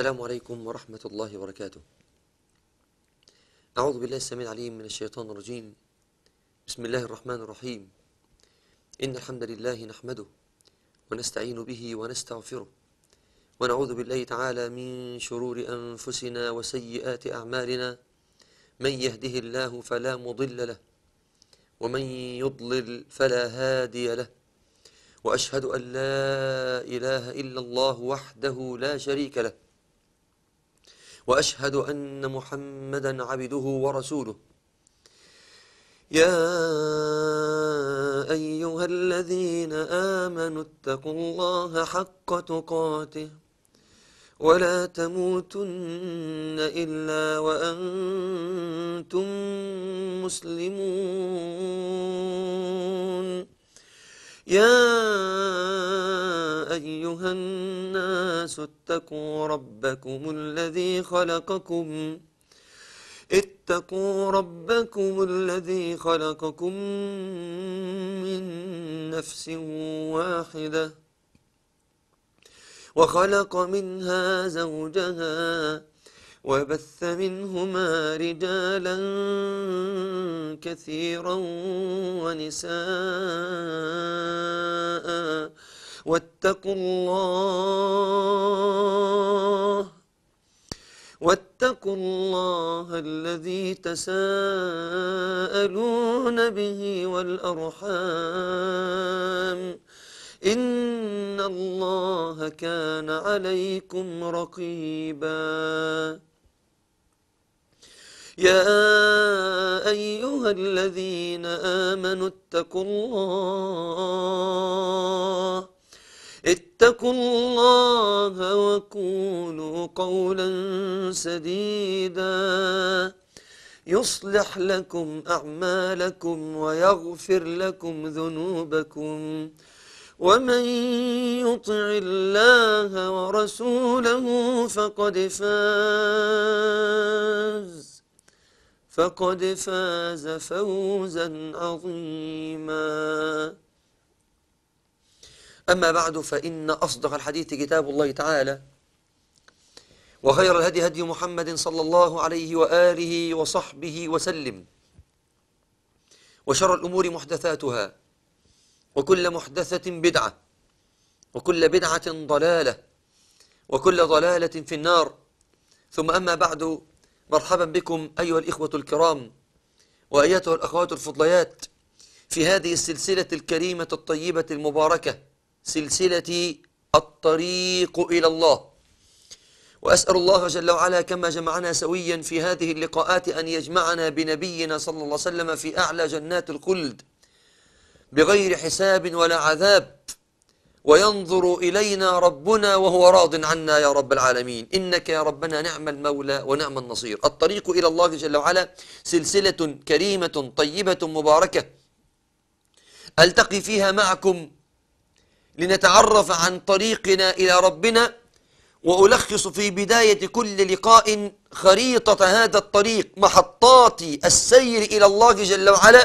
السلام عليكم ورحمة الله وبركاته أعوذ بالله السميع العليم من الشيطان الرجيم بسم الله الرحمن الرحيم إن الحمد لله نحمده ونستعين به ونستغفره ونعوذ بالله تعالى من شرور أنفسنا وسيئات أعمالنا من يهده الله فلا مضل له ومن يضلل فلا هادي له وأشهد أن لا إله إلا الله وحده لا شريك له وأشهد أن محمدا عبده ورسوله يا أيها الذين آمنوا اتقوا الله حق تقاته ولا تموتن إلا وأنتم مسلمون يا أيها الناس اتقوا ربكم الذي خلقكم اتقوا ربكم الذي خلقكم من نفس واحدة وخلق منها زوجها وبث منهما رجالا كثيرا ونساء واتقوا الله واتقوا الله الذي تساءلون به والأرحام إن الله كان عليكم رقيباً يا أيها الذين آمنوا اتقوا الله اتقوا الله وكونوا قولا سديدا يصلح لكم أعمالكم ويغفر لكم ذنوبكم ومن يطع الله ورسوله فقد فاز فقد فاز فوزا عظيما أما بعد فإن أصدق الحديث كتاب الله تعالى وخير الهدي هدي محمد صلى الله عليه وآله وصحبه وسلم وشر الأمور محدثاتها وكل محدثة بدعة وكل بدعة ضلالة وكل ضلالة في النار ثم أما بعد مرحبا بكم أيها الإخوة الكرام وأيتها الأخوات الفضليات في هذه السلسلة الكريمة الطيبة المباركة سلسلة الطريق إلى الله وأسأل الله جل وعلا كما جمعنا سويا في هذه اللقاءات أن يجمعنا بنبينا صلى الله عليه وسلم في أعلى جنات الخلد بغير حساب ولا عذاب وينظر إلينا ربنا وهو راض عنا يا رب العالمين إنك يا ربنا نعم المولى ونعم النصير الطريق إلى الله جل وعلا سلسلة كريمة طيبة مباركة ألتقي فيها معكم لنتعرف عن طريقنا إلى ربنا وألخص في بداية كل لقاء خريطة هذا الطريق محطات السير إلى الله جل وعلا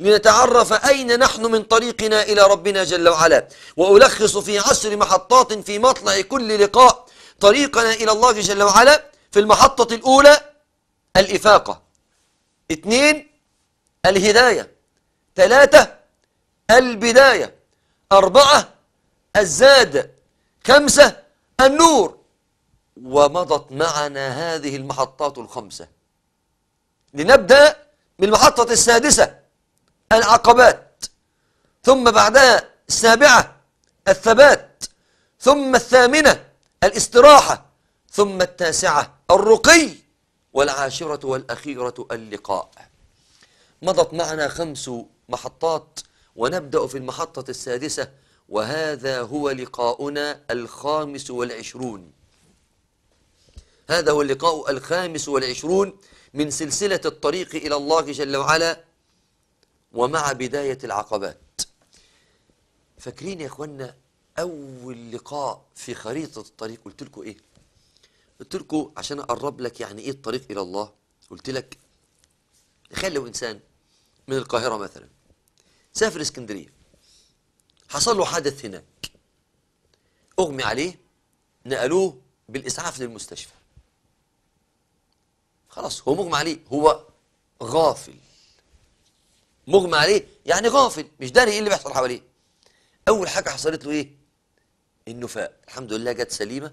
لنتعرف أين نحن من طريقنا إلى ربنا جل وعلا وألخص في عشر محطات في مطلع كل لقاء طريقنا إلى الله جل وعلا في المحطة الأولى الإفاقة اثنين الهداية ثلاثة البداية أربعة الزاد خمسة النور ومضت معنا هذه المحطات الخمسة لنبدأ بالمحطة السادسة العقبات ثم بعدها السابعة الثبات ثم الثامنة الاستراحة ثم التاسعة الرقي والعاشرة والأخيرة اللقاء مضت معنا خمس محطات ونبدأ في المحطة السادسة وهذا هو لقاؤنا الخامس والعشرون هذا هو اللقاء الخامس والعشرون من سلسلة الطريق إلى الله جل وعلا ومع بداية العقبات فاكرين يا اخوانا أول لقاء في خريطة الطريق قلت لكم إيه؟ قلت لكم عشان أقرب لك يعني إيه الطريق إلى الله؟ قلت لك تخيل لو إنسان من القاهرة مثلا سافر اسكندرية حصل له حدث هناك أغمي عليه نقلوه بالإسعاف للمستشفى خلاص هو مغمى عليه هو غافل مغمى عليه يعني غافل مش داري ايه اللي بيحصل حواليه اول حاجه حصلت له ايه فاق الحمد لله جت سليمه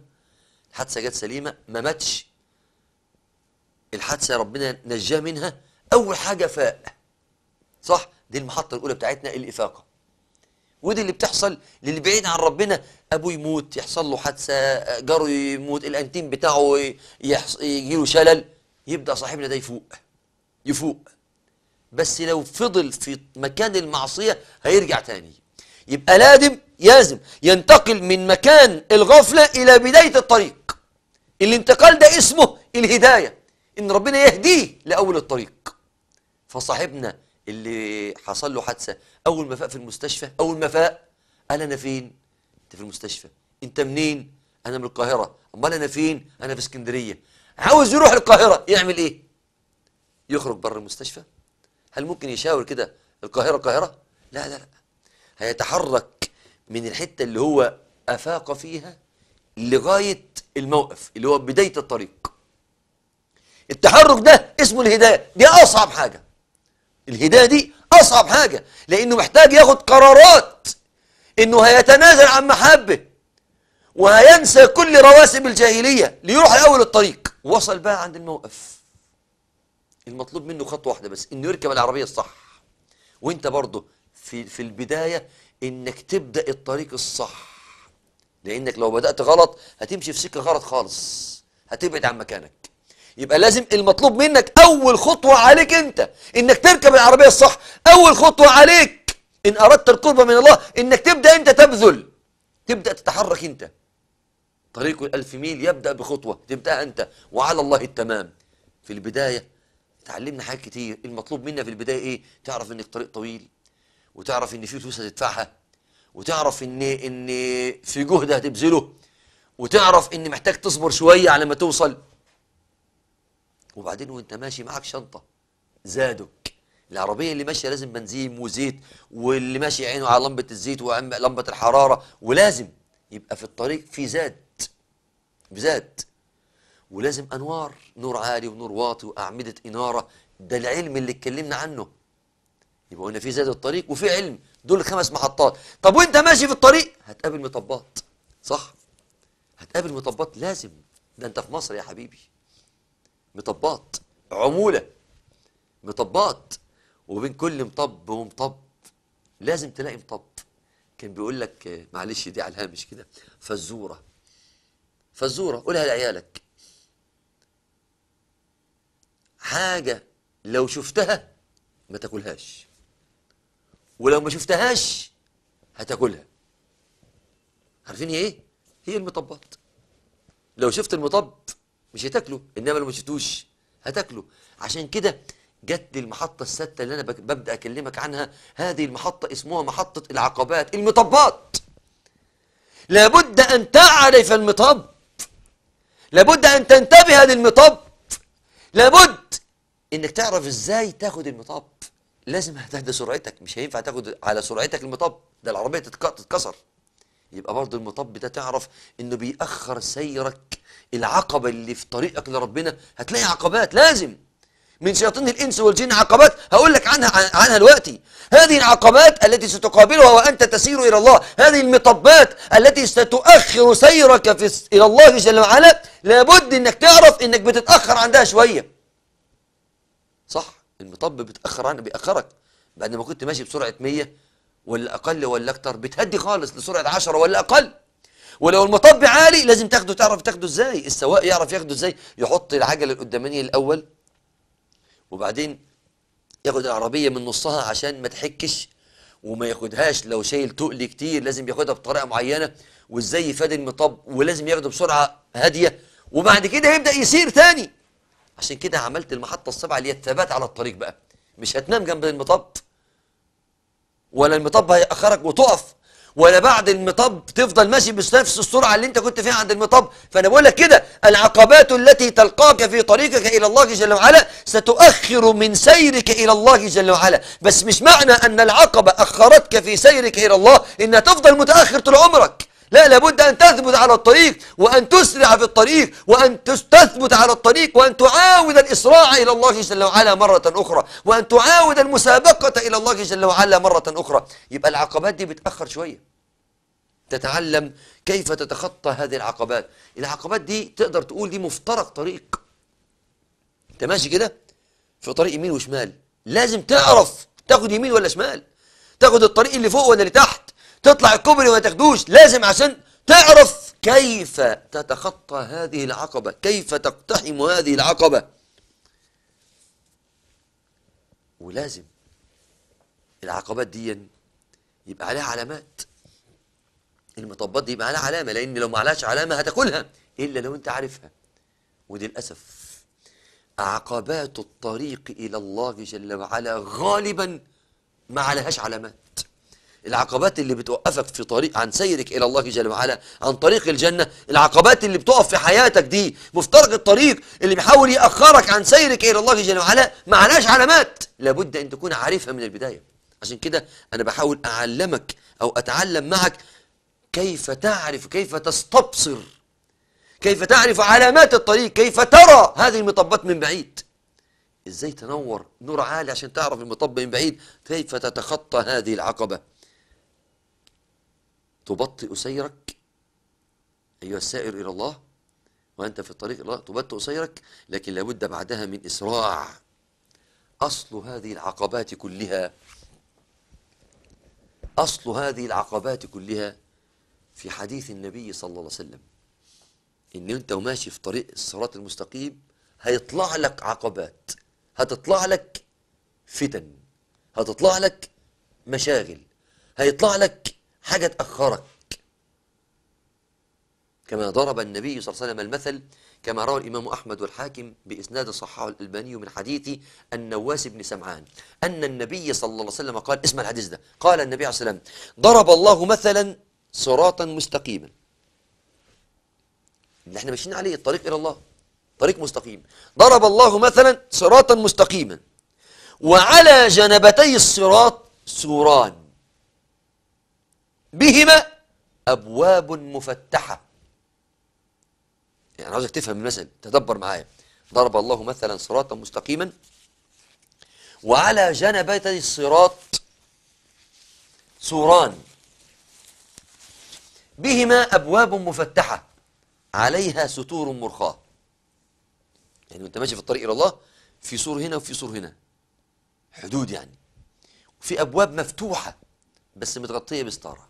الحادثه جت سليمه ما ماتش الحادثه ربنا نجاه منها اول حاجه فاق صح دي المحطه الاولى بتاعتنا الافاقه ودي اللي بتحصل للي بعيد عن ربنا ابوه يموت يحصل له حادثه جاره يموت الانتيم بتاعه يجي له شلل يبدا صاحبنا ده يفوق يفوق بس لو فضل في مكان المعصية هيرجع تاني يبقى لازم لازم ينتقل من مكان الغفلة إلى بداية الطريق الانتقال ده اسمه الهداية إن ربنا يهديه لأول الطريق فصاحبنا اللي حصل له حادثة أول ما فاق في المستشفى أول ما فاق قال أنا فين؟ أنت في المستشفى أنت منين؟ أنا من القاهرة أمال أنا فين؟ أنا في اسكندرية عاوز يروح القاهرة يعمل إيه؟ يخرج بره المستشفى هل ممكن يشاور كده القاهرة القاهرة لا لا لا هيتحرك من الحتة اللي هو أفاق فيها لغاية الموقف اللي هو بداية الطريق التحرك ده اسمه الهداية دي أصعب حاجة الهداية دي أصعب حاجة لأنه محتاج ياخد قرارات إنه هيتنازل عن محبة وهينسى كل رواسب الجاهلية ليروح لأول الطريق وصل بقى عند الموقف المطلوب منه خطوة واحدة بس انه يركب العربية الصح وانت برضه في, في البداية انك تبدأ الطريق الصح لانك لو بدأت غلط هتمشي في سكة غلط خالص هتبعد عن مكانك يبقى لازم المطلوب منك اول خطوة عليك انت انك تركب العربية الصح اول خطوة عليك ان اردت القربة من الله انك تبدأ انت تبذل تبدأ تتحرك انت طريق الألف ميل يبدأ بخطوة تبدأ أنت وعلى الله التمام في البداية تعلمنا حاجات كتير المطلوب منا في البدايه ايه تعرف ان الطريق طويل وتعرف ان في فلوس هتدفعها وتعرف ان ان في جهد هتبذله وتعرف ان محتاج تصبر شويه على ما توصل وبعدين وانت ماشي معاك شنطه زادك العربيه اللي ماشيه لازم بنزين وزيت واللي ماشي عينه على لمبه الزيت ولمبه الحراره ولازم يبقى في الطريق في زاد بزاد ولازم أنوار نور عالي ونور واطي وأعمدة إنارة ده العلم اللي اتكلمنا عنه يبقى قلنا في زاد الطريق وفي علم دول خمس محطات طب وانت ماشي في الطريق هتقابل مطبات صح هتقابل مطبات لازم ده انت في مصر يا حبيبي مطبات عمولة مطبات وبين كل مطب ومطب لازم تلاقي مطب كان بيقول لك معلش دي على الهامش كده فزوره فزوره قولها لعيالك حاجة لو شفتها ما تاكلهاش ولو ما شفتهاش هتاكلها عارفين ايه هي المطبات لو شفت المطب مش هتاكله انما لو ما شفتوش هتاكله عشان كده جت لي المحطة السادسة اللي أنا ببدأ أكلمك عنها هذه المحطة اسمها محطة العقبات المطبات لابد أن تعرف المطب لابد أن تنتبه للمطب لابد انك تعرف ازاي تاخد المطب لازم هتهدى سرعتك مش هينفع تاخد على سرعتك المطب ده العربيه تتكسر يبقى برضه المطب ده تعرف انه بيأخر سيرك العقبه اللي في طريقك لربنا هتلاقي عقبات لازم من شياطين الانس والجن عقبات هقول لك عنها عنها دلوقتي هذه العقبات التي ستقابلها وانت تسير الى الله هذه المطبات التي ستؤخر سيرك في الى الله جل وعلا لابد انك تعرف انك بتتاخر عندها شويه صح المطب بتاخر عنك بياخرك بعد ما كنت ماشي بسرعه 100 ولا اقل ولا اكتر بتهدي خالص لسرعه 10 ولا اقل ولو المطب عالي لازم تاخده تعرف تاخده ازاي السواق يعرف ياخده ازاي يحط العجله القدامانيه الاول وبعدين ياخد العربيه من نصها عشان ما تحكش وما ياخدهاش لو شايل تقل كتير لازم ياخدها بطريقه معينه وازاي يفادي المطب ولازم ياخده بسرعه هاديه وبعد كده يبدا يسير تاني عشان كده عملت المحطة السابعة اللي هي الثبات على الطريق بقى مش هتنام جنب المطب ولا المطب هيأخرك وتقف ولا بعد المطب تفضل ماشي بنفس السرعة اللي انت كنت فيها عند المطب فأنا بقول لك كده العقبات التي تلقاك في طريقك إلى الله جل وعلا ستؤخر من سيرك إلى الله جل وعلا بس مش معنى أن العقبة أخرتك في سيرك إلى الله إنها تفضل متأخر طول عمرك لا لابد أن تثبت على الطريق وأن تسرع في الطريق وأن تثبت على الطريق وأن تعاود الإسراع إلى الله جل وعلا مرة أخرى وأن تعاود المسابقة إلى الله جل وعلا مرة أخرى يبقى العقبات دي بتأخر شوية تتعلم كيف تتخطى هذه العقبات العقبات دي تقدر تقول دي مفترق طريق انت ماشي كده في طريق يمين وشمال لازم تعرف تاخد يمين ولا شمال تاخد الطريق اللي فوق ولا اللي تحت تطلع الكوبري وما تاخدوش لازم عشان تعرف كيف تتخطى هذه العقبة كيف تقتحم هذه العقبة ولازم العقبات دي يبقى عليها علامات المطبات دي يبقى عليها علامة لأن لو ما عليهاش علامة هتاكلها إلا لو أنت عارفها وللأسف عقبات الطريق إلى الله جل وعلا غالبا ما عليهاش علامات العقبات اللي بتوقفك في طريق عن سيرك إلى الله جل وعلا عن طريق الجنة العقبات اللي بتقف في حياتك دي مفترق الطريق اللي بيحاول يأخرك عن سيرك إلى الله جل وعلا معلاش علامات لابد أن تكون عارفها من البداية عشان كده أنا بحاول أعلمك أو أتعلم معك كيف تعرف كيف تستبصر كيف تعرف علامات الطريق كيف ترى هذه المطبات من بعيد ازاي تنور نور عالي عشان تعرف المطب من بعيد كيف تتخطى هذه العقبة تبطئ سيرك أيها السائر إلى الله وأنت في الطريق إلى الله تبطئ سيرك لكن لابد بعدها من إسراع أصل هذه العقبات كلها أصل هذه العقبات كلها في حديث النبي صلى الله عليه وسلم إن أنت وماشي في طريق الصراط المستقيم هيطلع لك عقبات هتطلع لك فتن هتطلع لك مشاغل هيطلع لك حاجة تأخرك كما ضرب النبي صلى الله عليه وسلم المثل كما روى الإمام أحمد والحاكم بإسناد صححه الألباني من حديث النواس بن سمعان أن النبي صلى الله عليه وسلم قال اسمع الحديث ده قال النبي عليه السلام ضرب الله مثلا صراطا مستقيما اللي احنا ماشيين عليه الطريق إلى الله طريق مستقيم ضرب الله مثلا صراطا مستقيما وعلى جنبتي الصراط سوران بهما أبواب مفتحة يعني عاوزك تفهم المثل تدبر معايا ضرب الله مثلا صراطا مستقيما وعلى جنبتي الصراط سوران بهما أبواب مفتحة عليها ستور مرخاة يعني وانت ماشي في الطريق إلى الله في سور هنا وفي سور هنا حدود يعني وفي أبواب مفتوحة بس متغطية بستارة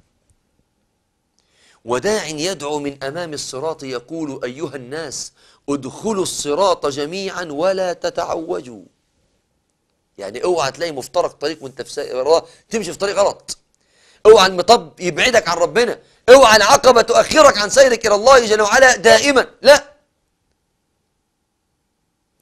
وداع يدعو من أمام الصراط يقول أيها الناس ادخلوا الصراط جميعا ولا تتعوجوا يعني اوعى تلاقي مفترق طريق وانت في سائر تمشي في طريق غلط اوعى المطب يبعدك عن ربنا اوعى العقبة تؤخرك عن سيرك إلى الله جل وعلا دائما لا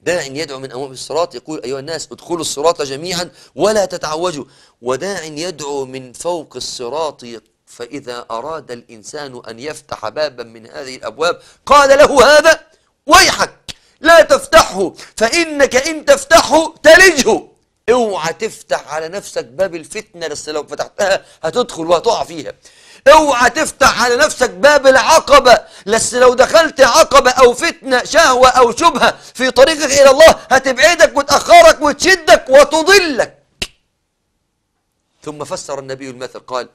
داع يدعو من أمام الصراط يقول أيها الناس ادخلوا الصراط جميعا ولا تتعوجوا وداع يدعو من فوق الصراط فإذا أراد الإنسان أن يفتح بابا من هذه الأبواب قال له هذا ويحك لا تفتحه فإنك إن تفتحه تلجه اوعى تفتح على نفسك باب الفتنة بس لو فتحتها هتدخل وهتقع فيها اوعى تفتح على نفسك باب العقبة لسه لو دخلت عقبة أو فتنة شهوة أو شبهة في طريقك إلى الله هتبعدك وتأخرك وتشدك وتضلك ثم فسر النبي المثل قال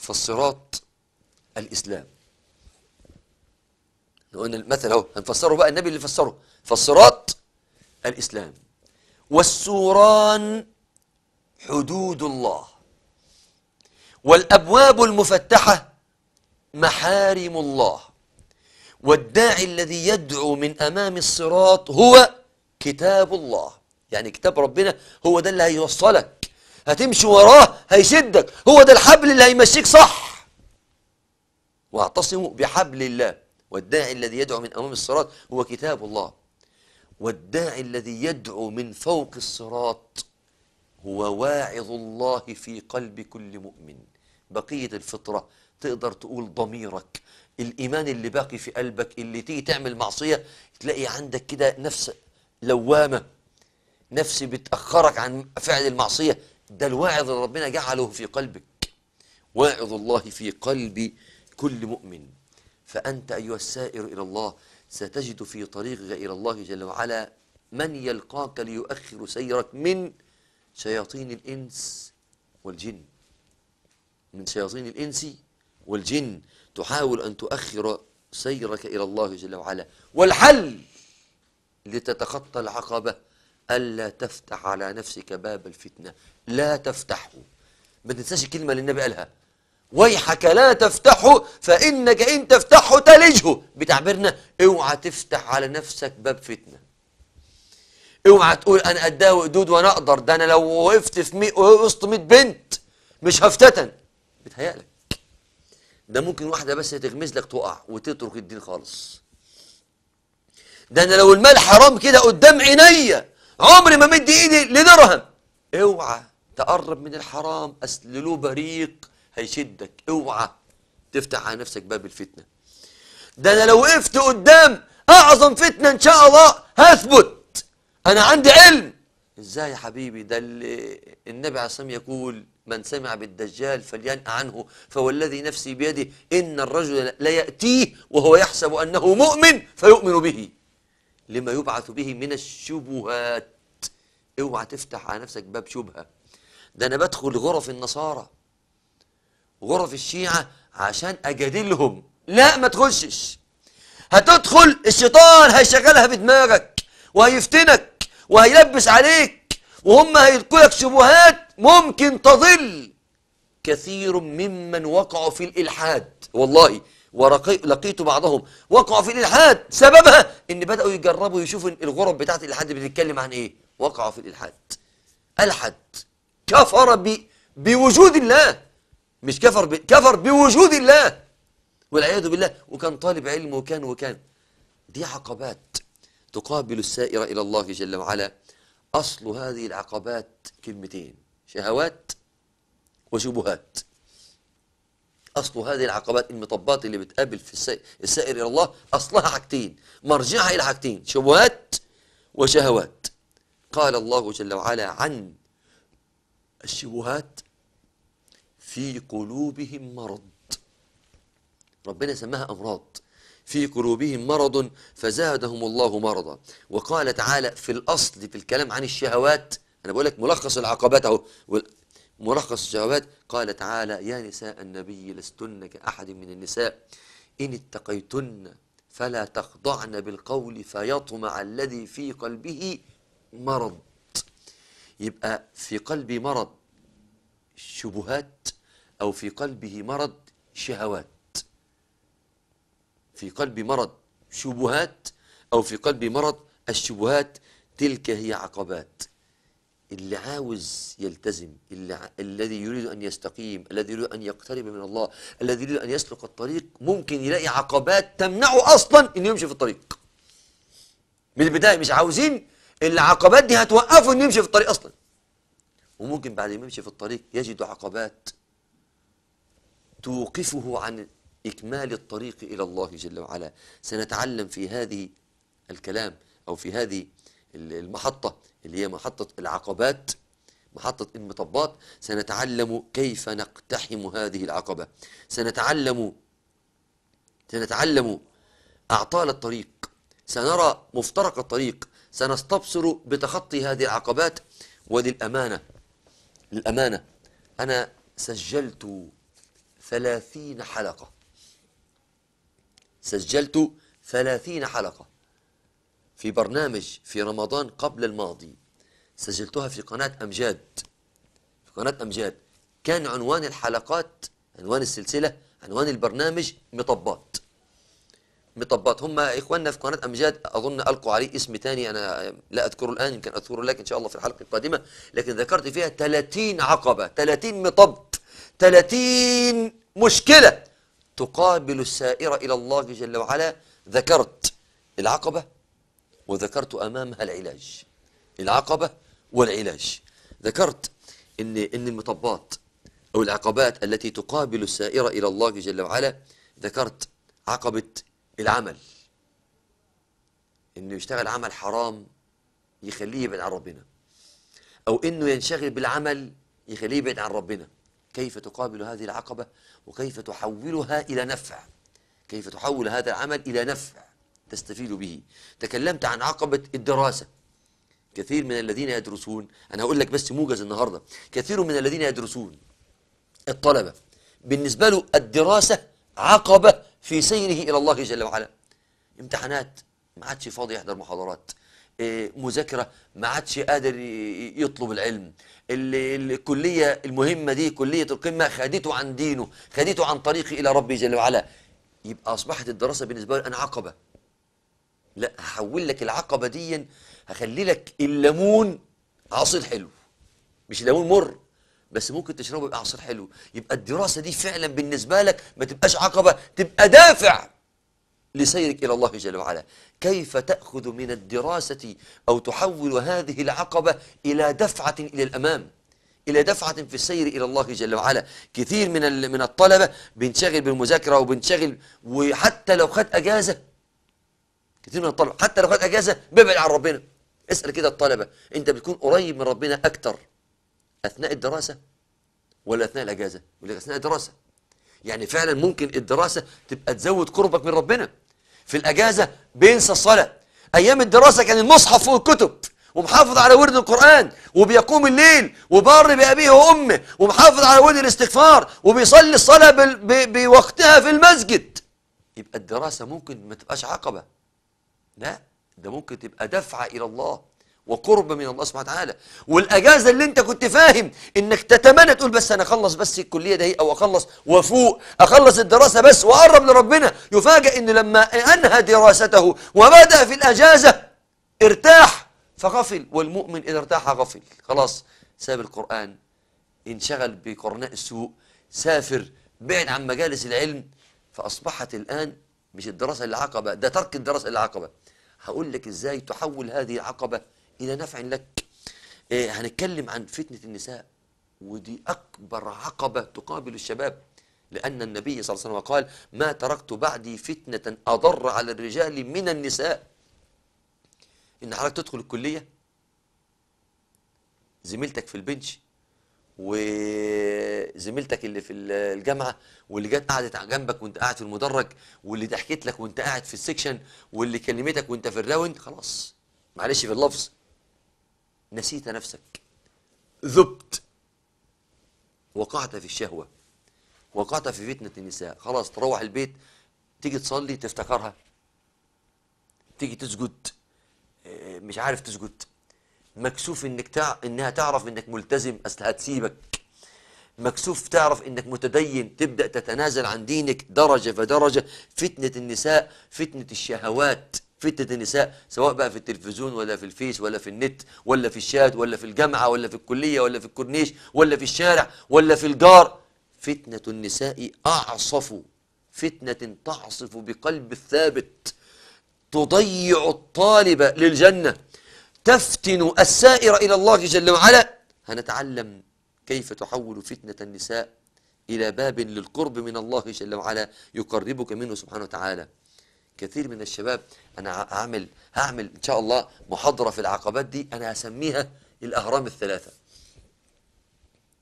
فالصراط الإسلام قلنا المثل اهو هنفسره بقى النبي اللي فسره فالصراط الإسلام والسوران حدود الله والأبواب المفتحة محارم الله والداعي الذي يدعو من أمام الصراط هو كتاب الله يعني كتاب ربنا هو ده اللي هيوصلك هتمشي وراه هيسدك هو ده الحبل اللي هيمشيك صح واعتصموا بحبل الله والداعي الذي يدعو من أمام الصراط هو كتاب الله والداعي الذي يدعو من فوق الصراط هو واعظ الله في قلب كل مؤمن بقية الفطرة تقدر تقول ضميرك الإيمان اللي باقي في قلبك اللي تيجي تعمل معصية تلاقي عندك كده نفس لوامة نفس بتأخرك عن فعل المعصية ده الواعظ اللي ربنا جعله في قلبك واعظ الله في قلب كل مؤمن فأنت أيها السائر إلى الله ستجد في طريقك إلى الله جل وعلا من يلقاك ليؤخر سيرك من شياطين الإنس والجن من شياطين الإنس والجن تحاول أن تؤخر سيرك إلى الله جل وعلا والحل لتتخطى العقبة ألا تفتح على نفسك باب الفتنة لا تفتحه ما تنساش الكلمة اللي النبي قالها ويحك لا تفتحه فإنك إن تفتحه تلجه بتعبيرنا اوعى تفتح على نفسك باب فتنة اوعى تقول أنا أداوي دود وأنا أقدر ده أنا لو وقفت في مي وسط 100 بنت مش هفتتن بتهيألك ده ممكن واحدة بس تغمز لك تقع وتترك الدين خالص ده أنا لو المال حرام كده قدام عينيا عمري ما مد ايدي لدرهم اوعى تقرب من الحرام اصل له بريق هيشدك اوعى تفتح على نفسك باب الفتنه ده انا لو وقفت قدام اعظم فتنه ان شاء الله هثبت انا عندي علم ازاي يا حبيبي ده اللي النبي عليه الصلاه يقول من سمع بالدجال فلينأ عنه فوالذي نفسي بيده ان الرجل لياتيه وهو يحسب انه مؤمن فيؤمن به لما يبعث به من الشبهات اوعى تفتح على نفسك باب شبهه ده انا بدخل غرف النصارى غرف الشيعه عشان اجادلهم لا ما تخشش هتدخل الشيطان هيشغلها في دماغك وهيفتنك وهيلبس عليك وهم لك شبهات ممكن تضل كثير ممن وقعوا في الالحاد والله ولقيت بعضهم وقعوا في الإلحاد سببها إن بدأوا يجربوا يشوفوا الغرب بتاعت الإلحاد بتتكلم عن إيه وقعوا في الإلحاد ألحد كفر ب... بوجود الله مش كفر ب... كفر بوجود الله والعياذ بالله وكان طالب علم وكان وكان دي عقبات تقابل السائر إلى الله جل وعلا أصل هذه العقبات كلمتين شهوات وشبهات أصل هذه العقبات المطبات اللي بتقابل في السائر إلى الله أصلها حاجتين مرجعها إلى حاجتين شبهات وشهوات قال الله جل وعلا عن الشبهات في قلوبهم مرض ربنا سماها أمراض في قلوبهم مرض فزادهم الله مرضا وقال تعالى في الأصل في الكلام عن الشهوات أنا بقول لك ملخص العقبات أهو ملخص الشهوات قال تعالى يا نساء النبي لستن كأحد من النساء إن اتقيتن فلا تخضعن بالقول فيطمع الذي في قلبه مرض يبقى في قلبي مرض شبهات أو في قلبه مرض شهوات في قلبي مرض شبهات أو في قلبي مرض الشبهات تلك هي عقبات اللي عاوز يلتزم اللي ع... الذي يريد أن يستقيم الذي يريد أن يقترب من الله الذي يريد أن يسلك الطريق ممكن يلاقي عقبات تمنعه أصلا أنه يمشي في الطريق من البداية مش عاوزين العقبات دي هتوقفه أنه يمشي في الطريق أصلا وممكن بعد ما يمشي في الطريق يجد عقبات توقفه عن إكمال الطريق إلى الله جل وعلا سنتعلم في هذه الكلام أو في هذه المحطة اللي هي محطة العقبات محطة المطبات سنتعلم كيف نقتحم هذه العقبة سنتعلم سنتعلم أعطال الطريق سنرى مفترق الطريق سنستبصر بتخطي هذه العقبات وللأمانة للأمانة أنا سجلت ثلاثين حلقة سجلت ثلاثين حلقة في برنامج في رمضان قبل الماضي سجلتها في قناة أمجاد في قناة أمجاد كان عنوان الحلقات عنوان السلسلة عنوان البرنامج مطبات مطبات هم إخواننا في قناة أمجاد أظن ألقوا عليه اسم ثاني أنا لا أذكره الآن يمكن أذكره لك إن شاء الله في الحلقة القادمة لكن ذكرت فيها 30 عقبة 30 مطب 30 مشكلة تقابل السائر إلى الله جل وعلا ذكرت العقبة وذكرت أمامها العلاج العقبة والعلاج ذكرت إن, إن المطبات أو العقبات التي تقابل السائر إلى الله جل وعلا ذكرت عقبة العمل إنه يشتغل عمل حرام يخليه يبعد عن ربنا أو إنه ينشغل بالعمل يخليه يبعد عن ربنا كيف تقابل هذه العقبة وكيف تحولها إلى نفع كيف تحول هذا العمل إلى نفع تستفيد به تكلمت عن عقبة الدراسة كثير من الذين يدرسون أنا هقول لك بس موجز النهاردة كثير من الذين يدرسون الطلبة بالنسبة له الدراسة عقبة في سيره إلى الله جل وعلا امتحانات ما عادش فاضي يحضر محاضرات آه، مذاكره ما عادش قادر يطلب العلم الكليه المهمه دي كليه القمه خدته عن دينه خدته عن طريقه الى ربي جل وعلا يبقى اصبحت الدراسه بالنسبه له انا عقبه لا هحول لك العقبة دي هخلي لك الليمون عصير حلو مش ليمون مر بس ممكن تشربه يبقى عصير حلو يبقى الدراسة دي فعلا بالنسبة لك ما تبقاش عقبة تبقى دافع لسيرك إلى الله جل وعلا كيف تأخذ من الدراسة أو تحول هذه العقبة إلى دفعة إلى الأمام إلى دفعة في السير إلى الله جل وعلا كثير من من الطلبة بنشغل بالمذاكرة وبنشغل وحتى لو خد أجازة كتير من الطلبة حتى لو خد أجازة بيبعد عن ربنا اسأل كده الطلبة أنت بتكون قريب من ربنا أكتر أثناء الدراسة ولا أثناء الأجازة ولا أثناء الدراسة يعني فعلا ممكن الدراسة تبقى تزود قربك من ربنا في الأجازة بينسى الصلاة أيام الدراسة كان المصحف فوق الكتب ومحافظ على ورد القرآن وبيقوم الليل وبار بأبيه وأمه ومحافظ على ورد الاستغفار وبيصلي الصلاة بوقتها في المسجد يبقى الدراسة ممكن ما تبقاش عقبة لا ده ممكن تبقى دفعة إلى الله وقرب من الله سبحانه وتعالى والاجازه اللي انت كنت فاهم انك تتمنى تقول بس انا اخلص بس الكليه ده او اخلص وافوق اخلص الدراسه بس واقرب لربنا يفاجئ ان لما انهى دراسته وبدا في الاجازه ارتاح فغفل والمؤمن اذا ارتاح غفل خلاص ساب القران انشغل بقرناء السوء سافر بعد عن مجالس العلم فاصبحت الان مش الدراسه اللي عقبه ده ترك الدراسه اللي عقبه هقول لك ازاي تحول هذه العقبه الى نفع لك إيه هنتكلم عن فتنه النساء ودي اكبر عقبه تقابل الشباب لان النبي صلى الله عليه وسلم قال ما تركت بعدي فتنه اضر على الرجال من النساء ان حضرتك تدخل الكليه زميلتك في البنش وزميلتك اللي في الجامعه واللي جت قعدت على جنبك وانت قاعد في المدرج واللي ضحكت لك وانت قاعد في السكشن واللي كلمتك وانت في الراوند خلاص معلش في اللفظ نسيت نفسك ذبت وقعت في الشهوه وقعت في فتنه النساء خلاص تروح البيت تيجي تصلي تفتكرها تيجي تسجد آه، مش عارف تسجد مكسوف انك تع... انها تعرف انك ملتزم اصل هتسيبك مكسوف تعرف انك متدين تبدا تتنازل عن دينك درجه فدرجه فتنه النساء فتنه الشهوات فتنه النساء سواء بقى في التلفزيون ولا في الفيس ولا في النت ولا في الشات ولا في الجامعه ولا في الكليه ولا في الكورنيش ولا في الشارع ولا في الجار فتنه النساء اعصف فتنه تعصف بقلب الثابت تضيع الطالب للجنه تفتن السائر إلى الله جل وعلا هنتعلم كيف تحول فتنة النساء إلى باب للقرب من الله جل وعلا يقربك منه سبحانه وتعالى كثير من الشباب أنا أعمل هعمل إن شاء الله محاضرة في العقبات دي أنا أسميها الأهرام الثلاثة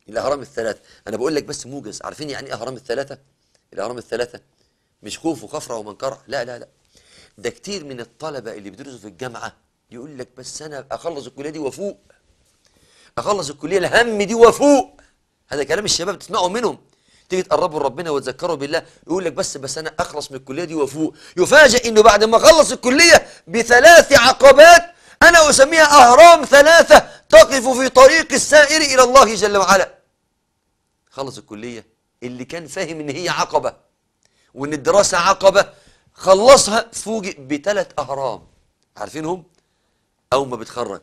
الأهرام الثلاثة أنا بقول لك بس موجز عارفين يعني إيه أهرام الثلاثة الأهرام الثلاثة مش خوف وخفرة ومنكرة لا لا لا ده كتير من الطلبة اللي بيدرسوا في الجامعة يقول لك بس انا اخلص الكليه دي وافوق اخلص الكليه الهم دي وافوق هذا كلام الشباب تسمعه منهم تيجي تقربوا لربنا وتذكروا بالله يقول لك بس بس انا اخلص من الكليه دي وافوق يفاجئ انه بعد ما اخلص الكليه بثلاث عقبات انا اسميها اهرام ثلاثه تقف في طريق السائر الى الله جل وعلا خلص الكليه اللي كان فاهم ان هي عقبه وان الدراسه عقبه خلصها فوجئ بثلاث اهرام عارفينهم أو ما بتخرج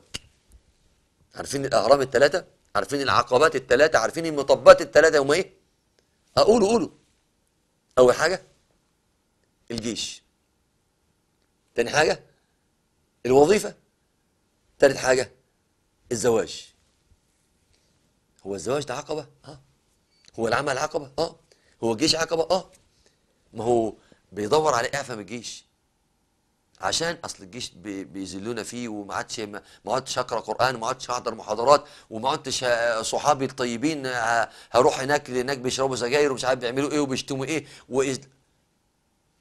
عارفين الأهرام الثلاثة عارفين العقبات الثلاثة عارفين المطبات الثلاثة هما إيه أقولوا قولوا أول حاجة الجيش تاني حاجة الوظيفة تالت حاجة الزواج هو الزواج ده عقبة؟ اه هو العمل عقبة؟ اه هو الجيش عقبة؟ اه ما هو بيدور على إعفاء من الجيش عشان اصل الجيش بيذلونا فيه وما عادش ما عادش اقرا قران وما عادش احضر محاضرات وما عادش صحابي الطيبين هروح هناك هناك بيشربوا سجاير ومش عارف بيعملوا ايه وبيشتموا ايه وإز...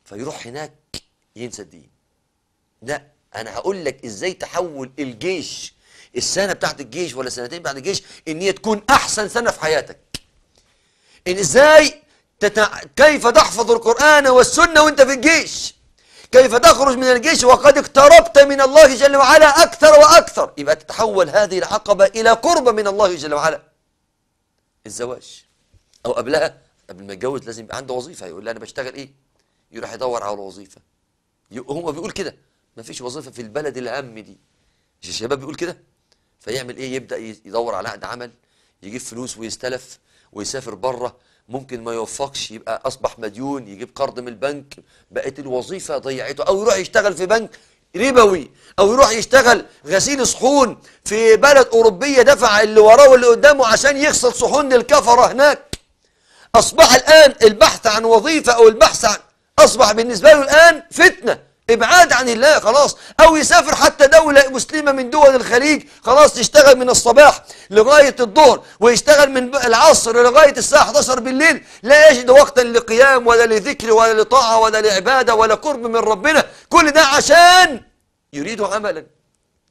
فيروح هناك ينسى الدين لا انا هقول لك ازاي تحول الجيش السنه بتاعت الجيش ولا سنتين بعد الجيش ان هي تكون احسن سنه في حياتك ان ازاي تتع... كيف تحفظ القران والسنه وانت في الجيش كيف تخرج من الجيش وقد اقتربت من الله جل وعلا أكثر وأكثر يبقى تتحول هذه العقبة إلى قربة من الله جل وعلا الزواج أو قبلها قبل ما يتجوز لازم يبقى عنده وظيفة يقول لي أنا بشتغل إيه يروح يدور على وظيفة هو بيقول كده ما فيش وظيفة في البلد الأم دي مش الشباب بيقول كده فيعمل إيه يبدأ يدور على عقد عمل يجيب فلوس ويستلف ويسافر بره ممكن ما يوفقش يبقى اصبح مديون يجيب قرض من البنك بقت الوظيفه ضيعته او يروح يشتغل في بنك ربوي او يروح يشتغل غسيل صحون في بلد اوروبيه دفع اللي وراه واللي قدامه عشان يغسل صحون الكفره هناك اصبح الان البحث عن وظيفه او البحث عن اصبح بالنسبه له الان فتنه ابعاد عن الله خلاص او يسافر حتى دولة مسلمة من دول الخليج خلاص يشتغل من الصباح لغاية الظهر ويشتغل من العصر لغاية الساعة 11 بالليل لا يجد وقتا لقيام ولا لذكر ولا لطاعة ولا لعبادة ولا قرب من ربنا كل ده عشان يريد عملا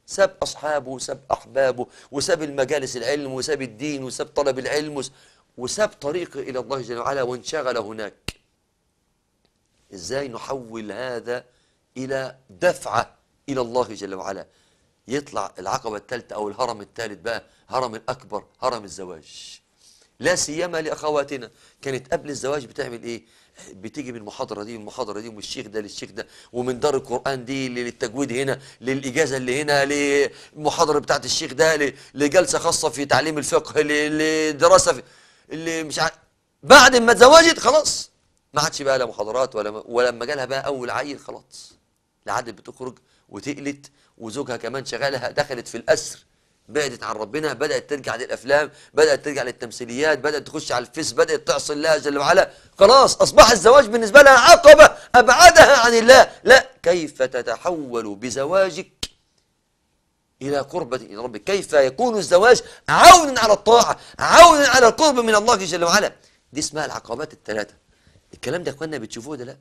ساب أصحابه وساب أحبابه وساب المجالس العلم وساب الدين وساب طلب العلم وساب طريقه إلى الله جل وعلا وانشغل هناك إزاي نحول هذا إلى دفعة إلى الله جل وعلا يطلع العقبة الثالثة أو الهرم الثالث بقى هرم الأكبر هرم الزواج لا سيما لأخواتنا كانت قبل الزواج بتعمل إيه بتيجي من المحاضرة دي والمحاضرة دي ومن الشيخ ده للشيخ ده ومن دار القرآن دي للتجويد هنا للإجازة اللي هنا للمحاضرة بتاعة الشيخ ده لجلسة خاصة في تعليم الفقه لدراسة في اللي مش عارف بعد ما اتزوجت خلاص ما عادش بقى لا محاضرات ولا ولما جالها بقى أول عيل خلاص لحد بتخرج وتقلت وزوجها كمان شغالها دخلت في الاسر بعدت عن ربنا بدات ترجع للافلام بدات ترجع للتمثيليات بدات تخش على الفيس بدات تعصي الله جل وعلا خلاص اصبح الزواج بالنسبه لها عقبه ابعدها عن الله لا كيف تتحول بزواجك الى قربة الى ربك كيف يكون الزواج عونا على الطاعه عونا على القرب من الله جل وعلا دي اسمها العقبات الثلاثه الكلام ده يا أخواننا بتشوفوه ده لا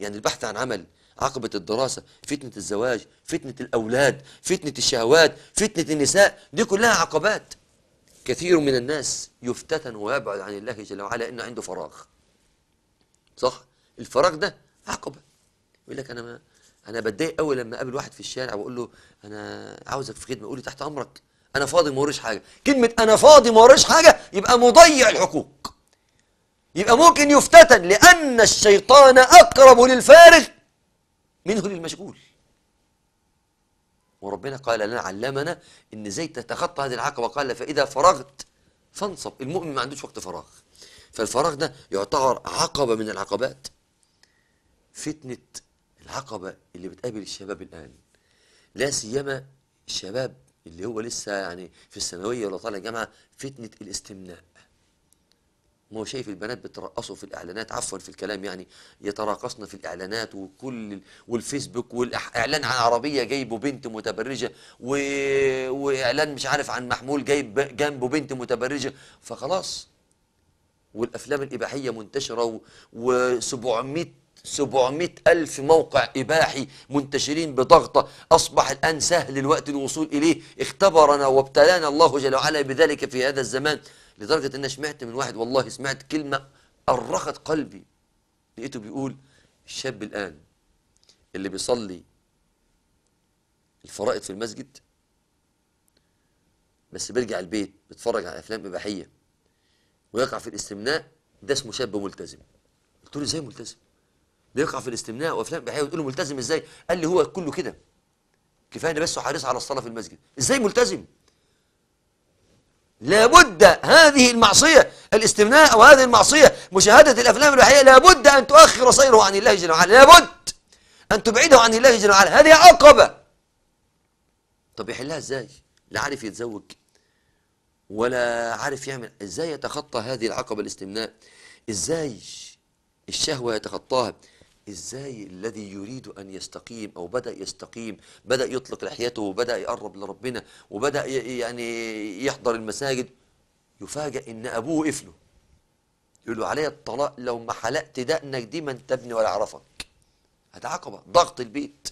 يعني البحث عن عمل عقبة الدراسة فتنة الزواج فتنة الأولاد فتنة الشهوات فتنة النساء دي كلها عقبات كثير من الناس يفتتن ويبعد عن الله جل وعلا إنه عنده فراغ صح الفراغ ده عقبة يقول لك أنا ما أنا بتضايق قوي لما أقابل واحد في الشارع وأقول له أنا عاوزك في خدمة يقول لي تحت أمرك أنا فاضي ما وريش حاجة كلمة أنا فاضي ما وريش حاجة يبقى مضيع الحقوق يبقى ممكن يفتتن لأن الشيطان أقرب للفارغ منه للمشغول وربنا قال لنا علمنا ان ازاي تتخطى هذه العقبه قال فاذا فرغت فانصب المؤمن ما عندوش وقت فراغ فالفراغ ده يعتبر عقبه من العقبات فتنه العقبه اللي بتقابل الشباب الان لا سيما الشباب اللي هو لسه يعني في الثانويه ولا طالع جامعه فتنه الاستمناء ما هو شايف البنات بترقصوا في الاعلانات عفوا في الكلام يعني يتراقصن في الاعلانات وكل والفيسبوك والاعلان عن عربيه جايبه بنت متبرجه و... واعلان مش عارف عن محمول جايب جنبه بنت متبرجه فخلاص والافلام الاباحيه منتشره و700 700 ألف موقع إباحي منتشرين بضغطة أصبح الآن سهل الوقت الوصول إليه اختبرنا وابتلانا الله جل وعلا بذلك في هذا الزمان لدرجة أن سمعت من واحد والله سمعت كلمة أرخت قلبي لقيته بيقول الشاب الآن اللي بيصلي الفرائض في المسجد بس بيرجع البيت بيتفرج على أفلام إباحية ويقع في الاستمناء ده اسمه شاب ملتزم قلت له ازاي ملتزم؟ ده يقع في الاستمناء وافلام بحيه وتقول له ملتزم ازاي؟ قال لي هو كله كده كفايه بس حريص على الصلاه في المسجد ازاي ملتزم؟ لابد هذه المعصية الاستمناء أو هذه المعصية مشاهدة الأفلام الوحية لابد أن تؤخر سيره عن الله جل وعلا لابد أن تبعده عن الله جل وعلا هذه عقبة طب يحلها إزاي لا عارف يتزوج ولا عارف يعمل إزاي يتخطى هذه العقبة الاستمناء إزاي الشهوة يتخطاها ازاي الذي يريد ان يستقيم او بدا يستقيم بدا يطلق لحيته وبدا يقرب لربنا وبدا يعني يحضر المساجد يفاجئ ان ابوه قفله يقول له علي الطلاق لو ما حلقت دقنك دي ما انت ابني ولا اعرفك هتعاقبه ضغط البيت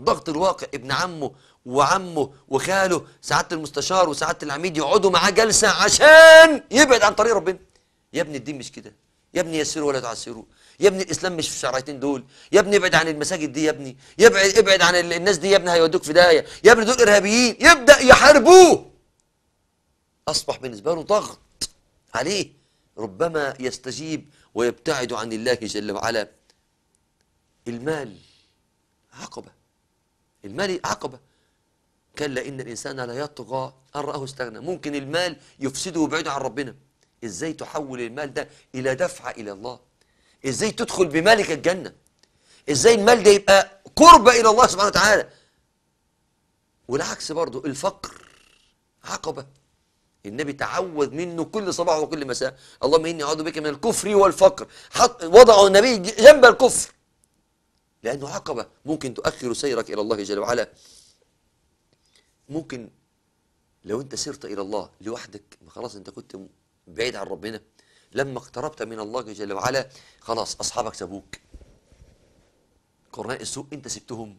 ضغط الواقع ابن عمه وعمه وخاله سعاده المستشار وسعاده العميد يقعدوا معاه جلسه عشان يبعد عن طريق ربنا يا ابني الدين مش كده يا ابني يسروا ولا تعسروا يا ابني الاسلام مش في الشرعيتين دول يا ابني ابعد عن المساجد دي يا ابني يبعد ابعد عن الناس دي يا ابني هيودوك في داهيه يا ابني دول ارهابيين يبدا يحاربوه اصبح بالنسبه له ضغط عليه ربما يستجيب ويبتعد عن الله جل وعلا المال عقبه المال عقبه كلا ان الانسان لا يطغى ان راه استغنى ممكن المال يفسده ويبعده عن ربنا ازاي تحول المال ده الى دفعه الى الله ازاي تدخل بمالك الجنه ازاي المال ده يبقى قرب الى الله سبحانه وتعالى والعكس برضو الفقر عقبه النبي تعوذ منه كل صباح وكل مساء اللهم اني اعوذ بك من الكفر والفقر حط وضعه النبي جنب الكفر لانه عقبه ممكن تؤخر سيرك الى الله جل وعلا ممكن لو انت سرت الى الله لوحدك خلاص انت كنت بعيد عن ربنا لما اقتربت من الله جل وعلا خلاص أصحابك سابوك قرناء السوء أنت سبتهم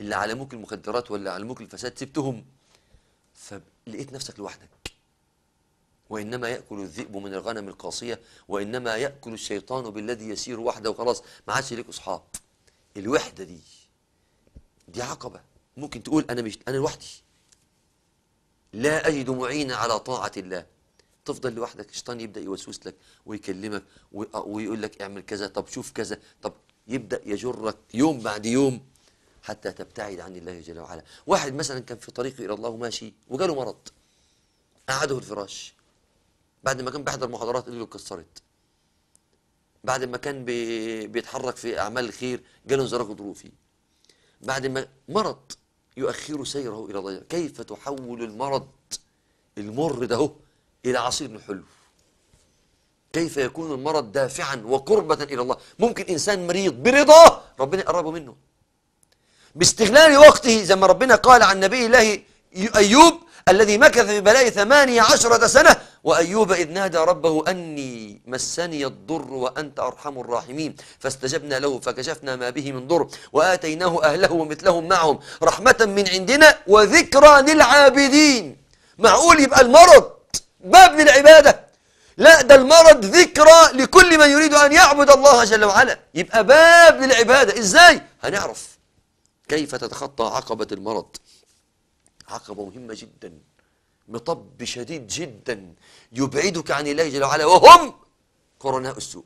اللي علموك المخدرات ولا علموك الفساد سبتهم فلقيت نفسك لوحدك وإنما يأكل الذئب من الغنم القاصيه وإنما يأكل الشيطان بالذي يسير وحده وخلاص ما عادش ليك أصحاب الوحدة دي دي عقبة ممكن تقول أنا مش أنا لوحدي لا أجد معينا على طاعة الله تفضل لوحدك الشيطان يبدا يوسوس لك ويكلمك آه، ويقول لك اعمل كذا طب شوف كذا طب يبدا يجرك يوم بعد يوم حتى تبتعد عن الله جل وعلا واحد مثلا كان في طريقه الى الله ماشي وجاله مرض قعده الفراش بعد ما كان بيحضر محاضرات اللي اتكسرت بعد ما كان بي... بيتحرك في اعمال الخير جاله انزلاق ظروفي بعد ما مرض يؤخر سيره الى الله كيف تحول المرض المر ده إلى عصير حلو كيف يكون المرض دافعا وقربة إلى الله ممكن إنسان مريض برضاه ربنا يقربه منه باستغلال وقته زي ما ربنا قال عن نبي الله أيوب الذي مكث في بلاء ثمانية عشرة سنة وأيوب إذ نادى ربه أني مسني الضر وأنت أرحم الراحمين فاستجبنا له فكشفنا ما به من ضر وآتيناه أهله ومثلهم معهم رحمة من عندنا وذكرى للعابدين معقول يبقى المرض باب للعبادة لا ده المرض ذكرى لكل من يريد أن يعبد الله جل وعلا يبقى باب للعبادة إزاي؟ هنعرف كيف تتخطى عقبة المرض عقبة مهمة جدا مطب شديد جدا يبعدك عن الله جل وعلا وهم قرناء السوء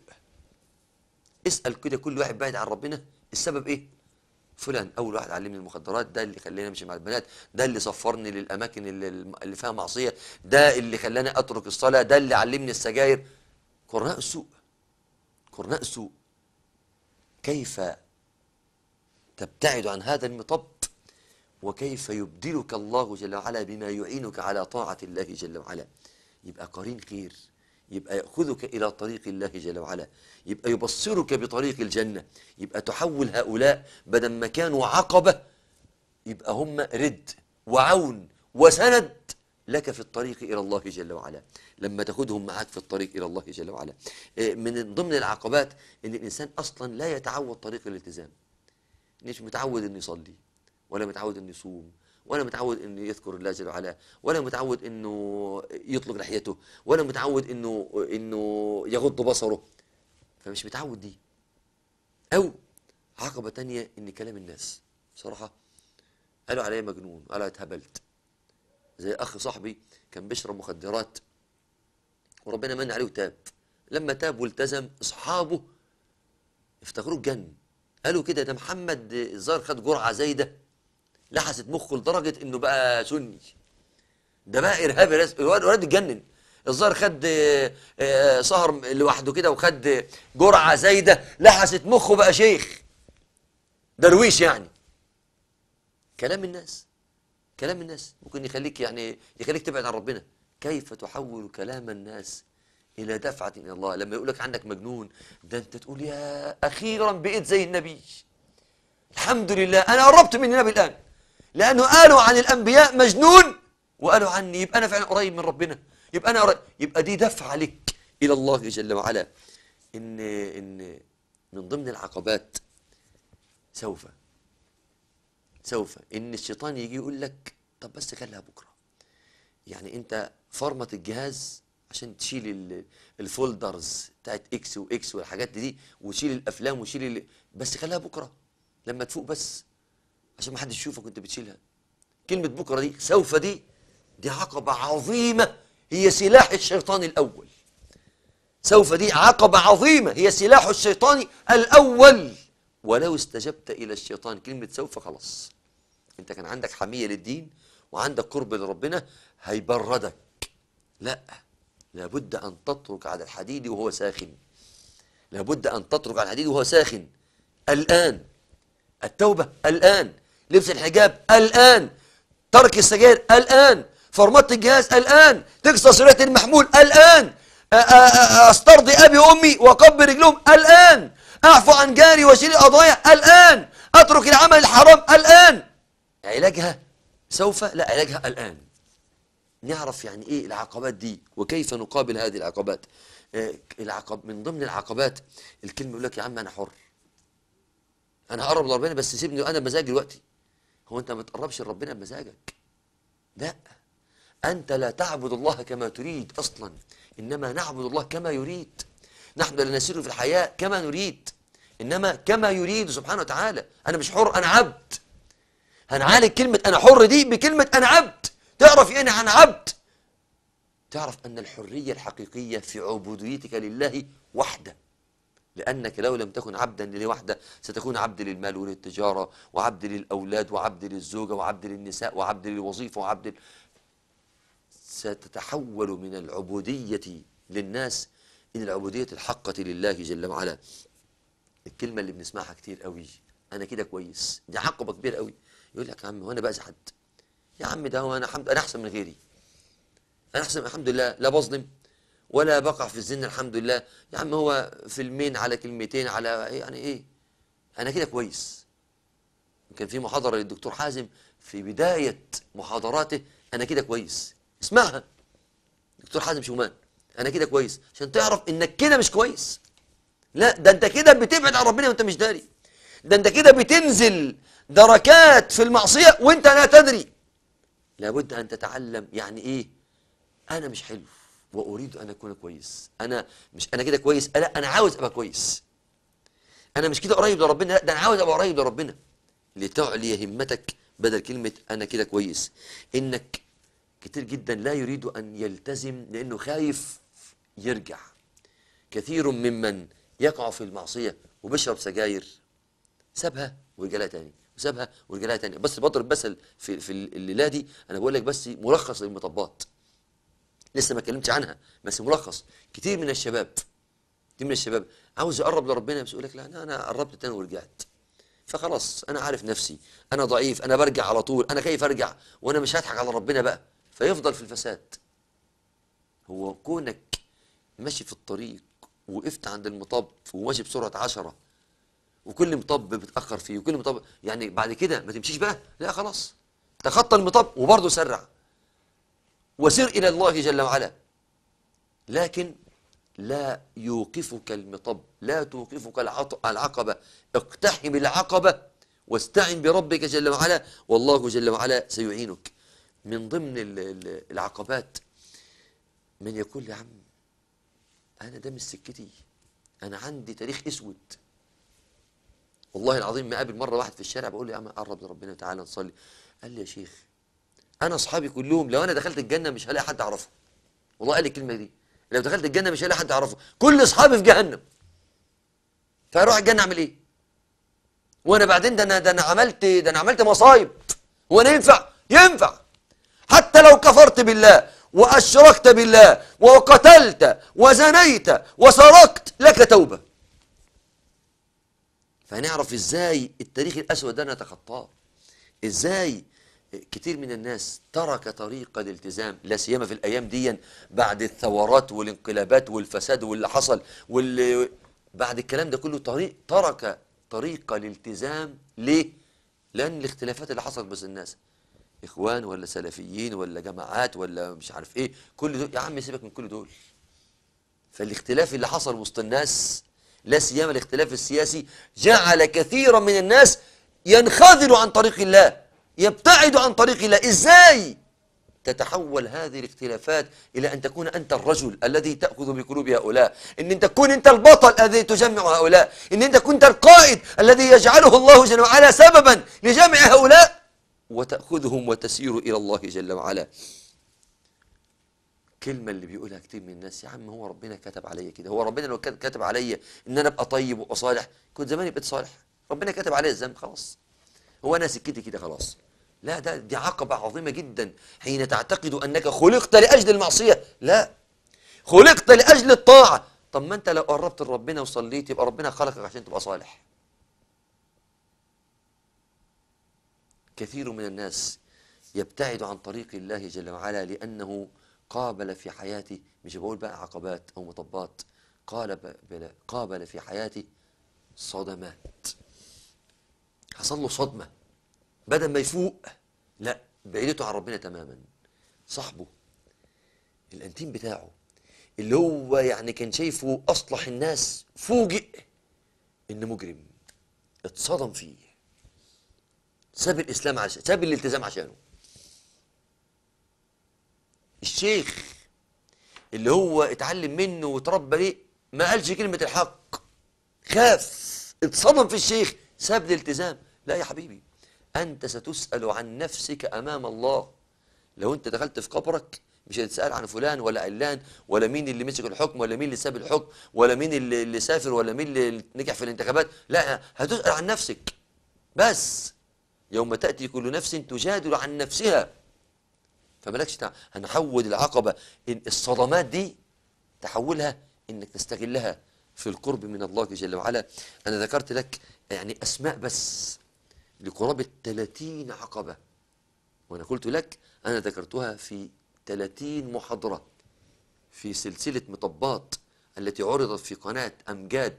اسأل كده كل واحد بعيد عن ربنا السبب ايه؟ فلان اول واحد علمني المخدرات ده اللي خلاني امشي مع البنات ده اللي سفرني للاماكن اللي, اللي فيها معصيه ده اللي خلاني اترك الصلاه ده اللي علمني السجاير قرناء سوء قرناء سوء كيف تبتعد عن هذا المطب وكيف يبدلك الله جل وعلا بما يعينك على طاعة الله جل وعلا يبقى قرين خير يبقى يأخذك إلى طريق الله جل وعلا يبقى يبصرك بطريق الجنة يبقى تحول هؤلاء بدل ما كانوا عقبة يبقى هم رد وعون وسند لك في الطريق إلى الله جل وعلا لما تاخذهم معاك في الطريق إلى الله جل وعلا آه، من ضمن العقبات أن الإنسان أصلا لا يتعود طريق الالتزام مش متعود أنه يصلي ولا متعود أنه يصوم ولا متعود انه يذكر الله جل وعلا ولا متعود انه يطلق لحيته ولا متعود انه انه يغض بصره فمش متعود دي او عقبه تانية ان كلام الناس بصراحه قالوا عليا مجنون قالوا اتهبلت زي اخ صاحبي كان بيشرب مخدرات وربنا من عليه وتاب لما تاب والتزم اصحابه افتكروه جن قالوا كده ده محمد الظاهر خد جرعه زايده لحست مخه لدرجه انه بقى سني ده بقى ارهابي رسمي الواد الواد اتجنن الظاهر خد آه، آه، سهر لوحده كده وخد جرعه زايده لحست مخه بقى شيخ درويش يعني كلام الناس كلام الناس ممكن يخليك يعني يخليك تبعد عن ربنا كيف تحول كلام الناس الى دفعه الى الله لما يقول لك عنك مجنون ده انت تقول يا اخيرا بقيت زي النبي الحمد لله انا قربت من النبي الان لأنه قالوا عن الأنبياء مجنون وقالوا عني يبقى أنا فعلا قريب من ربنا يبقى أنا قريب يبقى دي دفع لك إلى الله جل وعلا إن إن من ضمن العقبات سوف سوف إن الشيطان يجي يقول لك طب بس خليها بكرة يعني أنت فرمت الجهاز عشان تشيل الفولدرز بتاعت اكس واكس والحاجات دي وتشيل الافلام وتشيل بس خليها بكره لما تفوق بس عشان ما حدش يشوفك وانت بتشيلها كلمه بكره دي سوف دي دي عقبه عظيمه هي سلاح الشيطان الاول سوف دي عقبه عظيمه هي سلاح الشيطان الاول ولو استجبت الى الشيطان كلمه سوف خلاص انت كان عندك حميه للدين وعندك قرب لربنا هيبردك لا لابد ان تترك على الحديد وهو ساخن لابد ان تترك على الحديد وهو ساخن الان التوبه الان لبس الحجاب الآن ترك السجاير الآن فرمت الجهاز الآن تكسر سرية المحمول الآن أسترضي أبي وأمي وأقبل رجلهم الآن أعفو عن جاري وأشيل القضايا الآن أترك العمل الحرام الآن علاجها سوف لا علاجها الآن نعرف يعني إيه العقبات دي وكيف نقابل هذه العقبات آه، العقب من ضمن العقبات الكلمة يقول لك يا عم أنا حر أنا هقرب لربنا بس سيبني وأنا بمزاجي دلوقتي هو أنت ما تقربش لربنا بمزاجك لا أنت لا تعبد الله كما تريد أصلا إنما نعبد الله كما يريد نحن لا نسير في الحياة كما نريد إنما كما يريد سبحانه وتعالى أنا مش حر أنا عبد هنعالج كلمة أنا حر دي بكلمة أنا عبد تعرف يعني انا عبد تعرف أن الحرية الحقيقية في عبوديتك لله وحده لأنك لو لم تكن عبدا لوحدة ستكون عبد للمال وللتجارة وعبد للأولاد وعبد للزوجة وعبد للنساء وعبد للوظيفة وعبد ال... ستتحول من العبودية للناس إلى العبودية الحقة لله جل وعلا الكلمة اللي بنسمعها كتير قوي أنا كده كويس دي عقبة كبيرة قوي يقول لك يا عم هو أنا حد يا عم ده هو أنا حمد أنا أحسن من غيري أنا أحسن الحمد لله لا بظلم ولا بقع في الزن الحمد لله يا عم هو فيلمين على كلمتين على يعني ايه انا كده كويس كان في محاضره للدكتور حازم في بدايه محاضراته انا كده كويس اسمعها دكتور حازم شومان انا كده كويس عشان تعرف انك كده مش كويس لا ده انت كده بتبعد عن ربنا وانت مش داري ده انت كده بتنزل دركات في المعصيه وانت لا تدري لابد ان تتعلم يعني ايه انا مش حلو واريد ان اكون كويس انا مش انا كده كويس لا انا عاوز ابقى كويس انا مش كده قريب لربنا لا ده انا عاوز ابقى قريب لربنا لتعلي همتك بدل كلمه انا كده كويس انك كتير جدا لا يريد ان يلتزم لانه خايف يرجع كثير ممن يقع في المعصيه وبيشرب سجاير سابها ورجع لها تاني وسابها ورجع لها تاني بس بضرب بس في في الليله دي انا بقول لك بس ملخص للمطبات لسه ما اتكلمتش عنها بس ملخص كتير من الشباب كتير من الشباب عاوز يقرب لربنا بس يقول لك لا انا انا قربت تاني ورجعت فخلاص انا عارف نفسي انا ضعيف انا برجع على طول انا كيف ارجع وانا مش هضحك على ربنا بقى فيفضل في الفساد هو كونك ماشي في الطريق وقفت عند المطب وماشي بسرعه عشرة وكل مطب بتاخر فيه وكل مطب يعني بعد كده ما تمشيش بقى لا خلاص تخطى المطب وبرضه سرع وسر إلى الله جل وعلا لكن لا يوقفك المطب لا توقفك العقبة اقتحم العقبة واستعن بربك جل وعلا والله جل وعلا سيعينك من ضمن العقبات من يقول يا عم أنا ده مش سكتي أنا عندي تاريخ أسود والله العظيم ما قابل مرة واحد في الشارع بقول له يا عم قرب لربنا تعالى نصلي قال لي يا شيخ انا اصحابي كلهم لو انا دخلت الجنه مش هلاقي حد اعرفه والله قال الكلمه دي لو دخلت الجنه مش هلاقي حد اعرفه كل اصحابي في جهنم فاروح الجنه اعمل ايه وانا بعدين ده انا ده انا عملت ده انا عملت مصايب هو انا ينفع ينفع حتى لو كفرت بالله واشركت بالله وقتلت وزنيت وسرقت لك توبه فهنعرف ازاي التاريخ الاسود ده نتخطاه ازاي كتير من الناس ترك طريق الالتزام لا سيما في الايام دي بعد الثورات والانقلابات والفساد واللي حصل واللي بعد الكلام ده كله طريق ترك طريق الالتزام ليه؟ لان الاختلافات اللي حصلت بس الناس اخوان ولا سلفيين ولا جماعات ولا مش عارف ايه كل دول يا عم سيبك من كل دول فالاختلاف اللي حصل وسط الناس لا سيما الاختلاف السياسي جعل كثيرا من الناس ينخذل عن طريق الله يبتعد عن طريق الله إزاي تتحول هذه الاختلافات إلى أن تكون أنت الرجل الذي تأخذ بقلوب هؤلاء إن أنت تكون أنت البطل الذي تجمع هؤلاء إن أنت كنت القائد الذي يجعله الله جل وعلا سببا لجمع هؤلاء وتأخذهم وتسير إلى الله جل وعلا كلمة اللي بيقولها كتير من الناس يا عم هو ربنا كتب عليا كده هو ربنا لو كتب عليا إن أنا أبقى طيب وأبقى صالح كنت زماني بقيت صالح ربنا كتب عليا الذنب خلاص هو أنا سكتي كده خلاص لا ده دي عقبة عظيمة جدا حين تعتقد أنك خلقت لأجل المعصية لا خلقت لأجل الطاعة طب ما أنت لو قربت لربنا وصليت يبقى ربنا خلقك عشان تبقى صالح كثير من الناس يبتعد عن طريق الله جل وعلا لأنه قابل في حياته مش بقول بقى عقبات أو مطبات قال قابل في حياته صدمات حصل له صدمه بدل ما يفوق لا بعيدته عن ربنا تماما صاحبه الانتيم بتاعه اللي هو يعني كان شايفه اصلح الناس فوجئ ان مجرم اتصدم فيه ساب الاسلام عشان ساب الالتزام عشانه الشيخ اللي هو اتعلم منه وتربى ليه ما قالش كلمه الحق خاف اتصدم في الشيخ ساب الالتزام لا يا حبيبي أنت ستسأل عن نفسك أمام الله لو أنت دخلت في قبرك مش هتسأل عن فلان ولا علان ولا مين اللي مسك الحكم ولا مين اللي ساب الحكم ولا مين اللي, اللي سافر ولا مين اللي نجح في الانتخابات لا هتسأل عن نفسك بس يوم تأتي كل نفس تجادل عن نفسها فمالكش هنحول العقبة إن الصدمات دي تحولها إنك تستغلها في القرب من الله جل وعلا أنا ذكرت لك يعني أسماء بس لقرابة 30 عقبة وأنا قلت لك أنا ذكرتها في 30 محاضرة في سلسلة مطبات التي عرضت في قناة أمجاد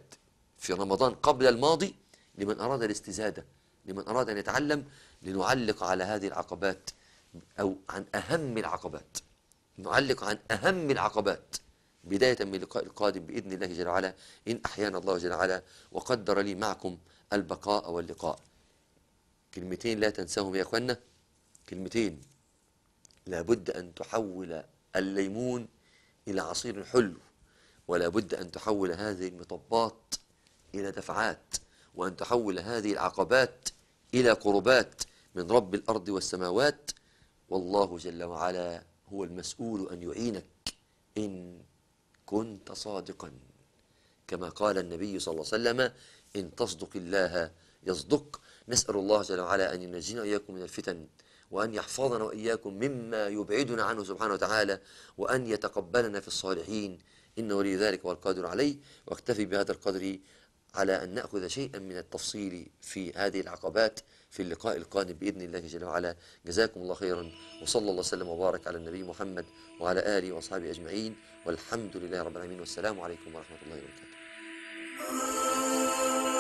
في رمضان قبل الماضي لمن أراد الاستزادة لمن أراد أن يتعلم لنعلق على هذه العقبات أو عن أهم العقبات نعلق عن أهم العقبات بداية من اللقاء القادم بإذن الله جل وعلا إن أحيانا الله جل وعلا وقدر لي معكم البقاء واللقاء كلمتين لا تنساهم يا أخوانا كلمتين لابد أن تحول الليمون إلى عصير حلو ولا بد أن تحول هذه المطبات إلى دفعات وأن تحول هذه العقبات إلى قربات من رب الأرض والسماوات والله جل وعلا هو المسؤول أن يعينك إن كنت صادقا كما قال النبي صلى الله عليه وسلم إن تصدق الله يصدق نسأل الله جل وعلا أن ينجينا وإياكم من الفتن وأن يحفظنا وإياكم مما يبعدنا عنه سبحانه وتعالى وأن يتقبلنا في الصالحين إنه ولي ذلك والقادر عليه واكتفي بهذا القدر على أن نأخذ شيئا من التفصيل في هذه العقبات في اللقاء القادم بإذن الله جل وعلا جزاكم الله خيرا وصلى الله وسلم وبارك على النبي محمد وعلى آله وأصحابه أجمعين والحمد لله رب العالمين والسلام عليكم ورحمة الله وبركاته